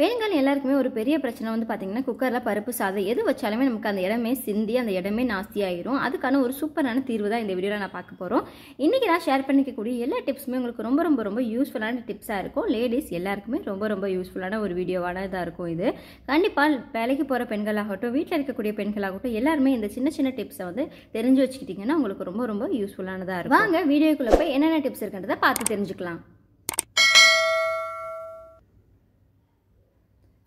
பெண்கள் எல்லாருக்குமே ஒரு பெரிய பிரச்சனை வந்து பார்த்திங்கன்னா குக்கரில் பருப்பு சாதம் எது வச்சாலுமே நமக்கு அந்த இடமே சிந்தி அந்த இடமே நாஸ்தி அதுக்கான ஒரு சூப்பரான தீர்வு தான் இந்த வீடியோவில் நான் பார்க்க போகிறோம் இன்றைக்கி நான் ஷேர் பண்ணிக்கக்கூடிய எல்லா டிப்ஸுமே உங்களுக்கு ரொம்ப ரொம்ப ரொம்ப யூஸ்ஃபுல்லான டிப்ஸாக இருக்கும் லேடிஸ் எல்லாருக்குமே ரொம்ப ரொம்ப யூஸ்ஃபுல்லான ஒரு வீடியோவான இதாக இருக்கும் இது கண்டிப்பாக வேலைக்கு போகிற பெண்களாகட்டும் வீட்டில் இருக்கக்கூடிய பெண்களாகட்டும் எல்லாருமே இந்த சின்ன சின்ன டிப்ஸை வந்து தெரிஞ்சு வச்சுக்கிட்டிங்கன்னா உங்களுக்கு ரொம்ப ரொம்ப யூஸ்ஃபுல்லானதாக இருக்கும் வாங்க வீடியோக்குள்ளே போய் என்னென்ன டிப்ஸ் இருக்குன்றதை பார்த்து தெரிஞ்சுக்கலாம்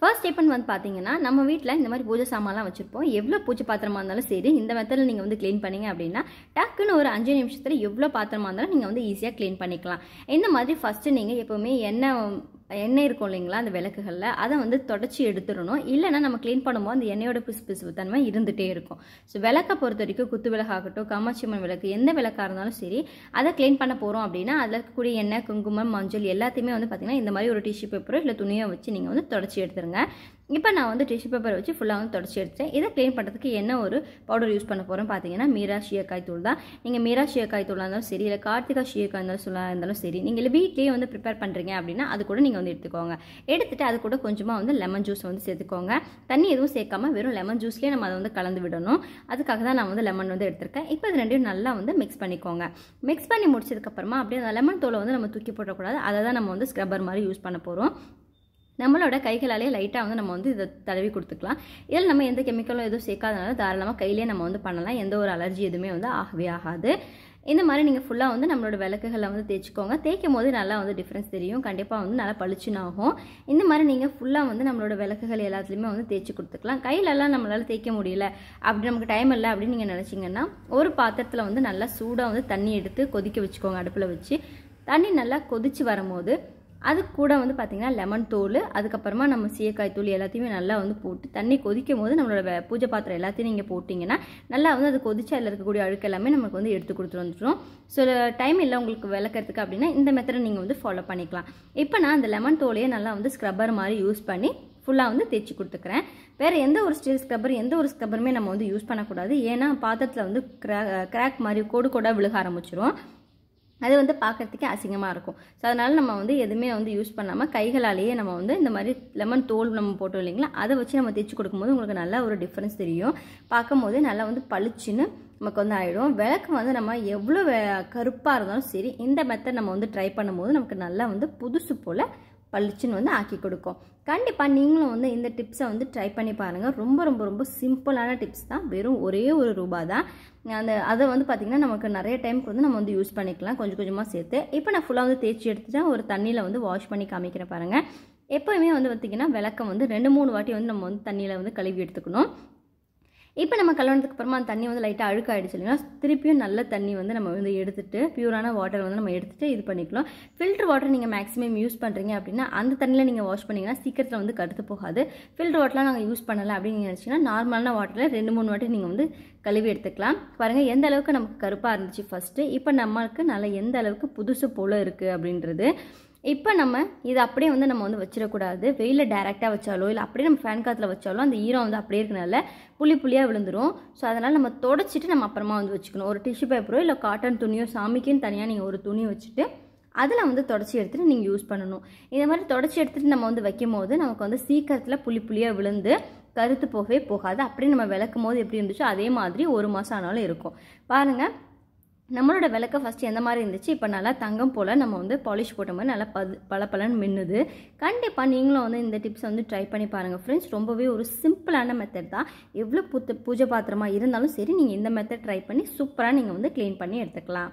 ஃபர்ஸ்ட் ஸ்டெப்னு வந்து பார்த்தீங்கன்னா நம்ம வீட்டில் இந்த மாதிரி பூஜை சாமான்லாம் வச்சுருப்போம் எவ்வளோ பூஜை பாத்திரமா இருந்தாலும் சரி இந்த மெத்தடில் நீங்கள் வந்து க்ளீன் பண்ணீங்க அப்படின்னா டக்குன்னு ஒரு அஞ்சு நிமிஷத்தில் எவ்வளோ பாத்திரமா இருந்தாலும் நீங்கள் வந்து ஈஸியாக க்ளீன் பண்ணிக்கலாம் இந்த மாதிரி ஃபஸ்ட்டு நீங்கள் எப்போவுமே எண்ணெய் எண்ணெய் இருக்கும் இல்லைங்களா அந்த விளக்குகளில் அதை வந்து தொடச்சி எடுத்துடணும் இல்லைன்னா நம்ம க்ளீன் பண்ணும்போது அந்த எண்ணெயோட பிசு பிசு தன்மை இருந்துகிட்டே இருக்கும் ஸோ விளக்கை பொறுத்த வரைக்கும் குத்து விளக்காகட்டும் காமாட்சியம்மன் விளக்கு எந்த விளக்காக இருந்தாலும் சரி அதை க்ளீன் பண்ண போகிறோம் அப்படின்னா அதில் இருக்கக்கூடிய எண்ணெய் குங்குமம் மஞ்சள் எல்லாத்தையுமே வந்து பார்த்திங்கன்னா இந்த மாதிரி ஒரு டிஷ்யூ பேப்பரோ இல்லை துணியோ வச்சு நீங்கள் வந்து தொடச்சி எடுத்துருங்க இப்போ நான் வந்து டிஷ்யூ பேப்பர் வச்சு ஃபுல்லாக வந்து தொடச்சி எடுத்தேன் இதை க்ளீன் பண்ணுறதுக்கு என்ன ஒரு பவுடர் யூஸ் பண்ண போகிறோம் பார்த்தீங்கன்னா மீரா ஷியக்காய் தூள் தான் நீங்கள் மீரா ஷியக்காய் தூளாக இருந்தாலும் சரி இல்லை கார்த்திகா ஷியக்காய் இருந்தாலும் சொல்லாக இருந்தாலும் சரி நீங்கள் வீட்லேயே வந்து ப்ரிப்பேர் பண்ணுறீங்க அப்படின்னா அது கூட நீங்கள் வந்து எடுத்துக்கோங்க எடுத்துகிட்டு அது கூட கொஞ்சமாக வந்து லெமன் ஜூஸ் வந்து சேர்த்துக்கோங்க தண்ணி எதுவும் சேர்க்காம வெறும் லெமன் ஜூஸ்லேயே நம்ம அதை வந்து கலந்து விடணும் அதுக்காக தான் நான் வந்து லெமன் வந்து எடுத்திருக்கேன் இப்போ இது ரெண்டையும் நல்லா வந்து மிக்ஸ் பண்ணிக்கோங்க மிக்ஸ் பண்ணி முடிச்சதுக்கப்புறமா அப்படியே அந்த லெமன் தோலை வந்து நம்ம தூக்கி போடக்கூடாது அதை தான் நம்ம வந்து ஸ்க்ரப்பர் மாதிரி யூஸ் பண்ண போகிறோம் நம்மளோட கைகளாலே லைட்டாக வந்து நம்ம வந்து இதை தடவி கொடுத்துக்கலாம் இதில் நம்ம எந்த கெமிக்கலும் எதுவும் சேர்க்காதனால தாராளமாக கையிலே நம்ம வந்து பண்ணலாம் எந்த ஒரு அலர்ஜி எதுவுமே வந்து ஆகவே ஆகாது இந்த மாதிரி நீங்கள் ஃபுல்லாக வந்து நம்மளோட விளக்குகளை வந்து தேய்ச்சிக்கோங்க தேய்க்கும் போது நல்லா வந்து டிஃப்ரென்ஸ் தெரியும் கண்டிப்பாக வந்து நல்லா பளிச்சுனாகும் ஆகும் இந்த மாதிரி நீங்கள் ஃபுல்லாக வந்து நம்மளோட விளக்குகள் எல்லாத்துலேயுமே வந்து தேய்ச்சி கொடுத்துக்கலாம் கையிலெல்லாம் நம்மளால் தேய்க்க முடியல அப்படி நமக்கு டைம் இல்லை அப்படின்னு நீங்கள் நினச்சிங்கன்னா ஒரு பாத்திரத்தில் வந்து நல்லா சூடாக வந்து தண்ணி எடுத்து கொதிக்க வச்சுக்கோங்க அடுப்பில் வச்சு தண்ணி நல்லா கொதித்து வரும்போது அது கூட வந்து பார்த்திங்கன்னா லெமன் தோல் அதுக்கப்புறமா நம்ம சீயக்காய் தூள் எல்லாத்தையுமே நல்லா வந்து போட்டு தண்ணி கொதிக்கும் போது நம்மளோட பூஜை பாத்திரம் எல்லாத்தையும் நீங்கள் போட்டிங்கன்னா நல்லா வந்து அது கொதிச்சு அதில் இருக்கக்கூடிய அழுக்க எல்லாமே நமக்கு வந்து எடுத்து கொடுத்து வந்துடும் ஸோ டைம் இல்லை உங்களுக்கு விளக்கிறதுக்கு அப்படின்னா இந்த மெத்தடை நீங்கள் வந்து ஃபாலோ பண்ணிக்கலாம் இப்போ நான் அந்த லெமன் தோலையே நல்லா வந்து ஸ்க்ரப்பர் மாதிரி யூஸ் பண்ணி ஃபுல்லாக வந்து தேய்ச்சி கொடுத்துக்கிறேன் வேறு எந்த ஒரு ஸ்டீல் ஸ்க்ரப்பர் எந்த ஒரு ஸ்க்ரப்பருமே நம்ம வந்து யூஸ் பண்ணக்கூடாது ஏன்னா பாத்திரத்தில் வந்து கிரா கிராக் மாதிரி கோடு கோடாக விழுக ஆரம்பிச்சிரும் அது வந்து பார்க்குறதுக்கே அசிங்கமாக இருக்கும் ஸோ அதனால் நம்ம வந்து எதுவுமே வந்து யூஸ் பண்ணாமல் கைகளாலேயே நம்ம வந்து இந்த மாதிரி லெமன் தோல் நம்ம போட்டோம் இல்லைங்களா அதை வச்சு நம்ம தேய்ச்சி கொடுக்கும்போது உங்களுக்கு நல்லா ஒரு டிஃப்ரென்ஸ் தெரியும் பார்க்கும்போது நல்லா வந்து பளிச்சுன்னு நமக்கு வந்து ஆகிடும் விளக்கு வந்து நம்ம எவ்வளோ கருப்பாக இருந்தாலும் சரி இந்த மெத்தட் நம்ம வந்து ட்ரை பண்ணும்போது நமக்கு நல்லா வந்து புதுசு போல் பளிச்சுன்னு வந்து ஆக்கி கொடுக்கும் கண்டிப்பாக நீங்களும் வந்து இந்த டிப்ஸை வந்து ட்ரை பண்ணி பாருங்கள் ரொம்ப ரொம்ப ரொம்ப சிம்பிளான டிப்ஸ் தான் வெறும் ஒரே ஒரு ரூபா தான் அந்த அதை வந்து பார்த்திங்கன்னா நமக்கு நிறைய டைமுக்கு வந்து நம்ம வந்து யூஸ் பண்ணிக்கலாம் கொஞ்சம் கொஞ்சமாக சேர்த்து இப்போ நான் ஃபுல்லாக வந்து தேய்ச்சி எடுத்துட்டேன் ஒரு தண்ணியில் வந்து வாஷ் பண்ணி காமிக்கிறேன் பாருங்கள் எப்போயுமே வந்து பார்த்திங்கன்னா விளக்கம் வந்து ரெண்டு மூணு வாட்டி வந்து நம்ம வந்து தண்ணியில் வந்து கழுவி எடுத்துக்கணும் இப்போ நம்ம கல்யாணத்துக்கு அப்புறமா அந்த தண்ணி வந்து லைட்டாக அழுக்காயிடுச்சு இல்லைங்கன்னா திருப்பியும் நல்ல தண்ணி வந்து நம்ம வந்து எடுத்துகிட்டு பியூரான வாட்டர் வந்து நம்ம எடுத்துகிட்டு இது பண்ணிக்கலாம் ஃபில்டர் வாட்டர் நீங்கள் மேக்ஸிமம் யூஸ் பண்ணுறீங்க அப்படின்னா அந்த தண்ணியில் நீங்கள் வாஷ் பண்ணிங்கன்னா சீக்கிரத்தில் வந்து கடுத்து போகாது ஃபில்டர் வாட்டர்லாம் நாங்கள் யூஸ் பண்ணலை அப்படின்னு நினச்சிங்கன்னா நார்மலான வாட்டரில் ரெண்டு மூணு வாட்டி நீங்கள் வந்து கழுவி எடுத்துக்கலாம் பாருங்கள் எந்த அளவுக்கு நமக்கு கருப்பாக இருந்துச்சு ஃபஸ்ட்டு இப்போ நம்மளுக்கு நல்லா எந்த அளவுக்கு புதுசு போல் இருக்குது அப்படின்றது இப்போ நம்ம இதை அப்படியே வந்து நம்ம வந்து வச்சிடக்கூடாது வெயிலில் டேரெக்டாக வச்சாலோ இல்லை அப்படியே நம்ம ஃபேன் காற்றுல வச்சாலோ அந்த ஈரம் வந்து அப்படியே இருக்கனால புளி புளியாக விழுந்துடும் ஸோ அதனால் நம்ம தொடச்சிட்டு நம்ம அப்புறமா வந்து வச்சுக்கணும் ஒரு டிஷ்யூ பேப்பரோ இல்லை காட்டன் துணியோ சாமிக்குன்னு தனியாக நீங்கள் ஒரு துணி வச்சுட்டு அதில் வந்து தொடச்சி எடுத்துகிட்டு நீங்கள் யூஸ் பண்ணணும் இந்த மாதிரி தொடச்சி எடுத்துகிட்டு நம்ம வந்து வைக்கும் போது நமக்கு வந்து சீக்கிரத்தில் புளி புளியாக விழுந்து கருத்து போகவே போகாது அப்படியே நம்ம விளக்கும் போது எப்படி இருந்துச்சோ அதே மாதிரி ஒரு மாதம் ஆனாலும் இருக்கும் பாருங்கள் நம்மளோட விளக்கை ஃபஸ்ட்டு எந்த மாதிரி இருந்துச்சு இப்போ நல்லா தங்கம் போல் நம்ம வந்து பாலிஷ் போட்ட மாதிரி நல்லா பது பல பலன்னு மின்னுது கண்டிப்பாக நீங்களும் வந்து இந்த டிப்ஸை வந்து ட்ரை பண்ணி பாருங்கள் ஃப்ரெண்ட்ஸ் ரொம்பவே ஒரு சிம்பிளான மெத்தட் தான் எவ்வளோ பூத்த பூஜை பாத்திரமாக இருந்தாலும் சரி நீங்கள் இந்த மெத்தட் ட்ரை பண்ணி சூப்பராக நீங்கள் வந்து க்ளீன் பண்ணி எடுத்துக்கலாம்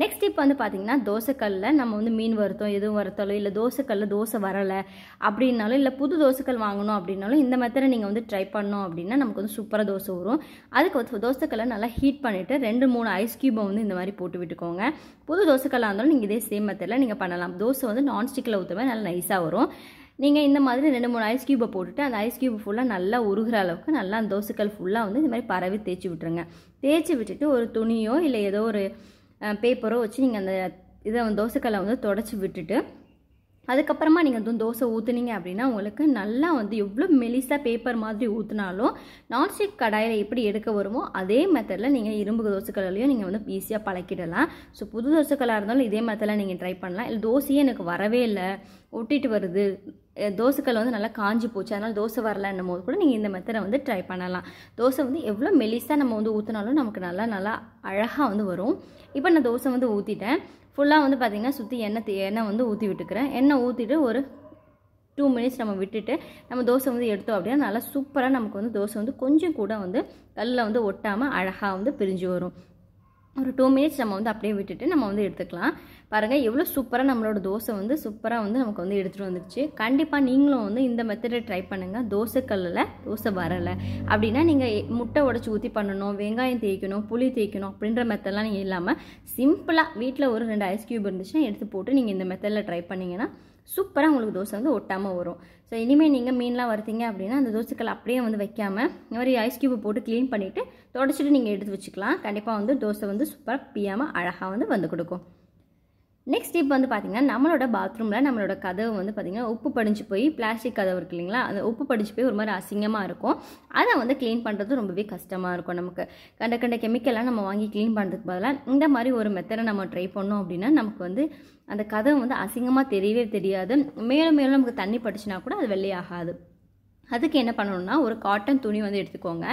நெக்ஸ்ட் இப்போ வந்து பார்த்திங்கன்னா தோசைக்கல்லில் நம்ம வந்து மீன் வறுத்தோம் எதுவும் வறுத்தாலோ இல்லை தோசைக்கல்லில் தோசை வரலை அப்படின்னாலும் இல்லை புது தோசைக்கல் வாங்கணும் அப்படின்னாலும் இந்த மாதிரி நீங்கள் வந்து ட்ரை பண்ணோம் அப்படின்னா நமக்கு வந்து சூப்பராக தோசை வரும் அதுக்கு வந்து தோசைக்கல்லை நல்லா ஹீட் பண்ணிவிட்டு ரெண்டு மூணு ஐஸ் கியூபை வந்து இந்த மாதிரி போட்டு விட்டுக்கோங்க புது தோசைக்கல்லாக இருந்தாலும் நீங்கள் இதே சேம் மெத்தடில் நீங்கள் பண்ணலாம் தோசை வந்து நான்ஸ்டிக்கில் ஊற்றுமே நல்லா நைஸாக வரும் நீங்கள் இந்த மாதிரி ரெண்டு மூணு ஐஸ் கியூபை போட்டுட்டு அந்த ஐஸ் க்யூப் ஃபுல்லாக நல்லா உருகிற அளவுக்கு நல்லா அந்த தோசைக்கல் ஃபுல்லாக வந்து இந்த மாதிரி பரவி தேய்ச்சி விட்டுருங்க தேய்ச்சி விட்டுட்டு ஒரு துணியோ இல்லை ஏதோ ஒரு பேப்பரோ வச்சு நீங்கள் அந்த இதை தோசைக்கல்லை வந்து தொடச்சி விட்டுட்டு அதுக்கப்புறமா நீங்கள் வந்து தோசை ஊற்றுனீங்க அப்படின்னா உங்களுக்கு நல்லா வந்து எவ்வளோ மெலிசாக பேப்பர் மாதிரி ஊற்றினாலும் நான்ஸ்டிக் கடாயில் எப்படி எடுக்க வருமோ அதே மெத்தடில் நீங்கள் இரும்பு தோசைக்கல்லையும் நீங்கள் வந்து ஈஸியாக பழக்கிடலாம் ஸோ புது தோசைக்கல்லாக இருந்தாலும் இதே மெத்தடில் நீங்கள் ட்ரை பண்ணலாம் இல்லை தோசையே எனக்கு வரவே இல்லை ஒட்டிட்டு வருது தோசைக்கல் வந்து நல்லா காஞ்சி போச்சு அதனால் தோசை என்னும் போது கூட நீங்கள் இந்த மெத்தடை வந்து ட்ரை பண்ணலாம் தோசை வந்து எவ்வளோ மெலிஸாக நம்ம வந்து ஊற்றினாலும் நமக்கு நல்லா நல்லா அழகாக வந்து வரும் இப்போ நான் தோசை வந்து ஊற்றிட்டேன் ஃபுல்லாக வந்து பார்த்திங்கன்னா சுற்றி எண்ணெய் எண்ணெய் வந்து ஊற்றி விட்டுக்கிறேன் எண்ணெய் ஊற்றிட்டு ஒரு டூ மினிட்ஸ் நம்ம விட்டுட்டு நம்ம தோசை வந்து எடுத்தோம் அப்படின்னா நல்லா சூப்பராக நமக்கு வந்து தோசை வந்து கொஞ்சம் கூட வந்து கல்லில் வந்து ஒட்டாமல் அழகாக வந்து பிரிஞ்சு வரும் ஒரு டூ மினிட்ஸ் நம்ம வந்து அப்படியே விட்டுட்டு நம்ம வந்து எடுத்துக்கலாம் பாருங்கள் எவ்வளோ சூப்பராக நம்மளோட தோசை வந்து சூப்பராக வந்து நமக்கு வந்து எடுத்துகிட்டு வந்துருச்சு கண்டிப்பாக நீங்களும் வந்து இந்த மெத்தடை ட்ரை பண்ணுங்கள் தோசை கல்லில் தோசை வரலை அப்படின்னா நீங்கள் முட்டை உடச்சி ஊற்றி பண்ணணும் வெங்காயம் தேய்க்கணும் புளி தேய்க்கணும் அப்படின்ற மெத்தடெலாம் நீங்கள் இல்லாமல் சிம்பிளாக வீட்டில் ஒரு ரெண்டு ஐஸ் க்யூப் இருந்துச்சுன்னா எடுத்து போட்டு நீங்கள் இந்த மெத்தடில் ட்ரை பண்ணிங்கன்னா சூப்பராக உங்களுக்கு தோசை வந்து ஒட்டாமல் வரும் ஸோ இனிமேல் நீங்கள் மீன்லாம் வருத்திங்க அப்படின்னா அந்த தோசைக்கல் அப்படியே வந்து வைக்காமல் இந்த மாதிரி ஐஸ் க்யூப் போட்டு க்ளீன் பண்ணிவிட்டு தொடச்சிட்டு நீங்கள் எடுத்து வச்சுக்கலாம் கண்டிப்பாக வந்து தோசை வந்து சூப்பராக பியாமல் அழகாக வந்து வந்து கொடுக்கும் நெக்ஸ்ட் டிப் வந்து பார்த்திங்கன்னா நம்மளோட பாத்ரூமில் நம்மளோட கதவு வந்து பார்த்திங்கன்னா உப்பு படிஞ்சு போய் பிளாஸ்டிக் கதவு இருக்கு இல்லைங்களா அந்த உப்பு படிஞ்சு போய் ஒரு மாதிரி அசிங்கமாக இருக்கும் அதை வந்து க்ளீன் பண்ணுறது ரொம்பவே கஷ்டமாக இருக்கும் நமக்கு கண்ட கண்ட கெமிக்கலாம் நம்ம வாங்கி க்ளீன் பண்ணுறதுக்கு பதிலாக இந்த மாதிரி ஒரு மெத்தடை நம்ம ட்ரை பண்ணோம் அப்படின்னா நமக்கு வந்து அந்த கதவு வந்து அசிங்கமாக தெரியவே தெரியாது மேலும் மேலும் நமக்கு தண்ணி படிச்சுனா கூட அது வெள்ளையாகாது அதுக்கு என்ன பண்ணணும்னா ஒரு காட்டன் துணி வந்து எடுத்துக்கோங்க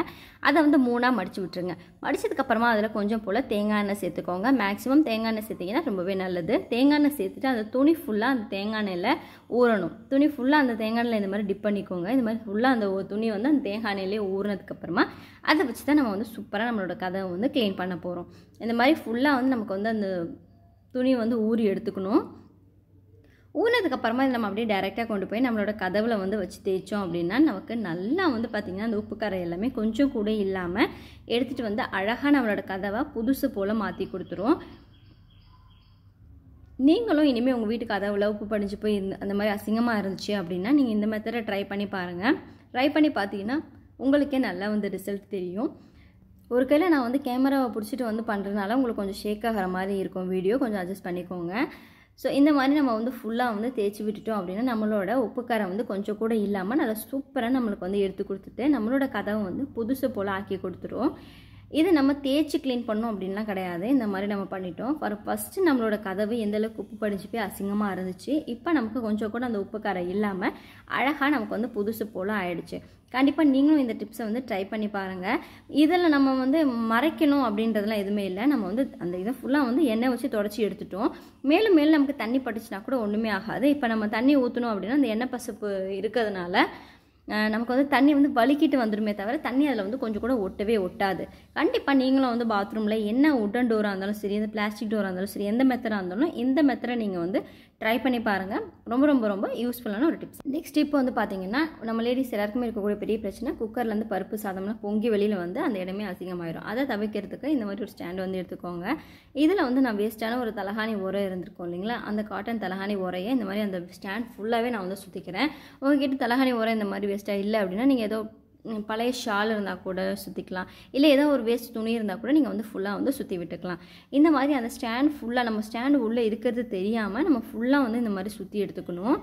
அதை வந்து மூணாக மடித்து விட்டுருங்க மடித்ததுக்கப்புறமா அதில் கொஞ்சம் போல் தேங்காய் எண்ணெய் சேர்த்துக்கோங்க மேக்ஸிமம் தேங்காய் எண்ணெய் சேர்த்திங்கன்னா ரொம்பவே நல்லது தேங்காய் எண்ணெய் சேர்த்துட்டு அந்த துணி ஃபுல்லாக அந்த தேங்காய் எண்ணெயில் ஊறணும் துணி ஃபுல்லாக அந்த தேங்காய் எண்ணெயில் இந்த மாதிரி டிப் பண்ணிக்கோங்க இந்த மாதிரி ஃபுல்லாக அந்த துணி வந்து அந்த தேங்காய் எண்ணெயிலே ஊறினதுக்கப்புறமா அதை வச்சு தான் நம்ம வந்து சூப்பராக நம்மளோட கதவை வந்து க்ளீன் பண்ண போகிறோம் இந்த மாதிரி ஃபுல்லாக வந்து நமக்கு வந்து அந்த துணி வந்து ஊறி எடுத்துக்கணும் ஊனதுக்கப்புறமா இதை நம்ம அப்படியே டைரெக்டாக கொண்டு போய் நம்மளோட கதவில் வந்து வச்சு தேய்ச்சோம் அப்படின்னா நமக்கு நல்லா வந்து பார்த்திங்கன்னா அந்த உப்புக்கரை எல்லாமே கொஞ்சம் கூட இல்லாமல் எடுத்துகிட்டு வந்து அழகாக நம்மளோட கதவை புதுசு போல் மாற்றி கொடுத்துரும் நீங்களும் இனிமேல் உங்கள் வீட்டுக்கு கதவுல உப்பு படிஞ்சு போய் இருந்து அந்த மாதிரி அசிங்கமாக இருந்துச்சு அப்படின்னா நீங்கள் இந்த மெத்தடை ட்ரை பண்ணி பாருங்கள் ட்ரை பண்ணி பார்த்தீங்கன்னா உங்களுக்கே நல்லா வந்து ரிசல்ட் தெரியும் ஒரு கையில் நான் வந்து கேமராவை பிடிச்சிட்டு வந்து பண்ணுறதுனால உங்களுக்கு கொஞ்சம் ஷேக் ஆகிற மாதிரி இருக்கும் வீடியோ கொஞ்சம் அட்ஜஸ்ட் பண்ணிக்கோங்க ஸோ இந்த மாதிரி நம்ம வந்து ஃபுல்லாக வந்து தேய்ச்சி விட்டுட்டோம் அப்படின்னா நம்மளோட உப்புக்காரம் வந்து கொஞ்சம் கூட இல்லாமல் நல்லா சூப்பராக நம்மளுக்கு வந்து எடுத்து கொடுத்துட்டு நம்மளோட கதவை வந்து புதுசு போல் ஆக்கி கொடுத்துருவோம் இது நம்ம தேய்ச்சி க்ளீன் பண்ணோம் அப்படின்லாம் கிடையாது இந்த மாதிரி நம்ம பண்ணிட்டோம் ஃபார் ஃபஸ்ட்டு நம்மளோட கதவு எந்தளவுக்கு உப்பு படிஞ்சு போய் அசிங்கமாக இருந்துச்சு இப்போ நமக்கு கொஞ்சம் கூட அந்த உப்பு காரம் இல்லாமல் அழகாக நமக்கு வந்து புதுசு போல் ஆயிடுச்சு கண்டிப்பாக நீங்களும் இந்த டிப்ஸை வந்து ட்ரை பண்ணி பாருங்கள் இதில் நம்ம வந்து மறைக்கணும் அப்படின்றதுலாம் எதுவுமே இல்லை நம்ம வந்து அந்த இதை ஃபுல்லாக வந்து எண்ணெய் வச்சு தொடச்சி எடுத்துட்டோம் மேலும் மேலும் நமக்கு தண்ணி படிச்சுனா கூட ஒன்றுமே ஆகாது இப்போ நம்ம தண்ணி ஊற்றணும் அப்படின்னா அந்த எண்ணெய் பசுப்பு இருக்கிறதுனால நமக்கு வந்து தண்ணி வந்து வலிக்கிட்டு வந்துடுமே தவிர தண்ணி அதில் வந்து கொஞ்சம் கூட ஒட்டவே ஒட்டாது கண்டிப்பாக நீங்களும் வந்து பாத்ரூமில் என்ன உடன் டோராக இருந்தாலும் சரி இந்த பிளாஸ்டிக் டோராக இருந்தாலும் சரி எந்த மெத்தடாக இருந்தாலும் இந்த மெத்தடை நீங்கள் வந்து ட்ரை பண்ணி பாருங்கள் ரொம்ப ரொம்ப ரொம்ப யூஸ்ஃபுல்லான ஒரு டிப்ஸ் நெக்ஸ்ட் இப்போ வந்து பார்த்தீங்கன்னா நம்ம லேடிஸ் எல்லாருக்குமே இருக்கக்கூடிய பெரிய பிரச்சனை குக்கர்லேருந்து பருப்பு சாதம்லாம் பொங்கி வெளியில் வந்து அந்த இடமே அசிங்கமாயிடும் அதை தவிர்க்கிறதுக்கு இந்த மாதிரி ஒரு ஸ்டாண்ட் வந்து எடுத்துக்கோங்க இதில் வந்து நான் வேஸ்ட்டான ஒரு தலகாணி உரை இருந்திருக்கோம் இல்லைங்களா அந்த காட்டன் தலகாணி உரையை இந்த மாதிரி அந்த ஸ்டாண்ட் ஃபுல்லாகவே நான் வந்து சுற்றிக்கிறேன் உங்ககிட்ட தலகாணி உரை இந்த மாதிரி வேஸ்ட்டாக இல்லை அப்படின்னா நீங்கள் ஏதோ பழைய ஷால் இருந்தால் கூட சுற்றிக்கலாம் இல்லை ஏதோ ஒரு வேஸ்ட் துணி இருந்தால் கூட நீங்கள் வந்து ஃபுல்லாக வந்து சுற்றி விட்டுக்கலாம் இந்த மாதிரி அந்த ஸ்டாண்ட் ஃபுல்லாக நம்ம ஸ்டாண்டு உள்ளே இருக்கிறது தெரியாமல் நம்ம ஃபுல்லாக வந்து இந்த மாதிரி சுற்றி எடுத்துக்கணும்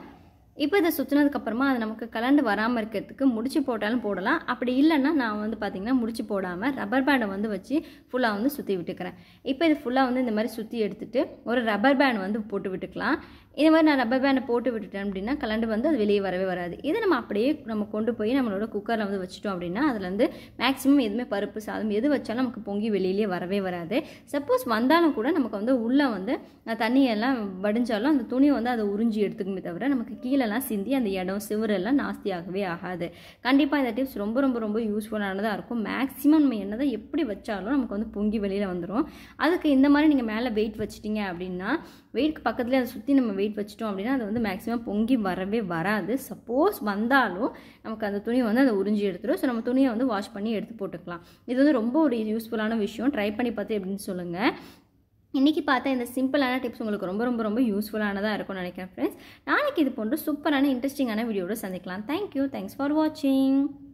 இப்போ இதை சுற்றினதுக்கப்புறமா அது நமக்கு கலண்டு வராமல் இருக்கிறதுக்கு முடிச்சு போட்டாலும் போடலாம் அப்படி இல்லைன்னா நான் வந்து பார்த்திங்கன்னா முடிச்சு போடாமல் ரப்பர் பேண்டை வந்து வச்சு ஃபுல்லாக வந்து சுற்றி விட்டுக்கிறேன் இப்போ இது ஃபுல்லாக வந்து இந்த மாதிரி சுற்றி எடுத்துகிட்டு ஒரு ரப்பர் பேண்ட் வந்து போட்டு விட்டுக்கலாம் இந்த மாதிரி நான் ரப்பர் பேண்டை போட்டு விட்டுட்டேன் அப்படின்னா கலண்டு வந்து அது வெளியே வரவே வராது இதை நம்ம அப்படியே நம்ம கொண்டு போய் நம்மளோட குக்கரில் வந்து வச்சுட்டோம் அப்படின்னா அதில் வந்து மேக்ஸிமம் எதுவுமே பருப்பு சாதம் எது வச்சாலும் நமக்கு பொங்கி வெளியிலே வரவே வராது சப்போஸ் வந்தாலும் கூட நமக்கு வந்து உள்ளே வந்து தண்ணியெல்லாம் வடிஞ்சாலும் அந்த துணி வந்து அதை உறிஞ்சி எடுத்துக்குமே தவிர நமக்கு கீழெல்லாம் சிந்தி அந்த இடம் சிவரெல்லாம் நாஸ்தியாகவே ஆகாது கண்டிப்பாக இந்த டிப்ஸ் ரொம்ப ரொம்ப ரொம்ப யூஸ்ஃபுல்லானதாக இருக்கும் மேக்ஸிமம் நம்ம தான் எப்படி வச்சாலும் நமக்கு வந்து பொங்கி வெளியில் வந்துடும் அதுக்கு இந்த மாதிரி நீங்கள் மேலே வெயிட் வச்சிட்டிங்க அப்படின்னா வெயிட்க்கு பக்கத்துலேயே அதை சுற்றி நம்ம வெயிட் வச்சிட்டோம் அப்படின்னா அது வந்து மேக்ஸிமம் பொங்கி வரவே வராது சப்போஸ் வந்தாலும் நமக்கு அந்த துணி வந்து அதை உறிஞ்சி எடுத்துடும் ஸோ நம்ம துணியை வந்து வாஷ் பண்ணி எடுத்து போட்டுக்கலாம் இது வந்து ரொம்ப ஒரு யூஸ்ஃபுல்லான விஷயம் ட்ரை பண்ணி பார்த்து எப்படின்னு சொல்லுங்கள் இன்றைக்கி பார்த்தா இந்த சிம்பிளான டிப்ஸ் உங்களுக்கு ரொம்ப ரொம்ப ரொம்ப யூஸ்ஃபுல்லானதாக இருக்கும்னு நினைக்கிறேன் ஃப்ரெண்ட்ஸ் நாளைக்கு இது போன்ற சூப்பரான இன்ட்ரெஸ்டிங்கான வீடியோட சந்திக்கலாம் தேங்க்யூ தேங்க்ஸ் ஃபார் வாட்சிங்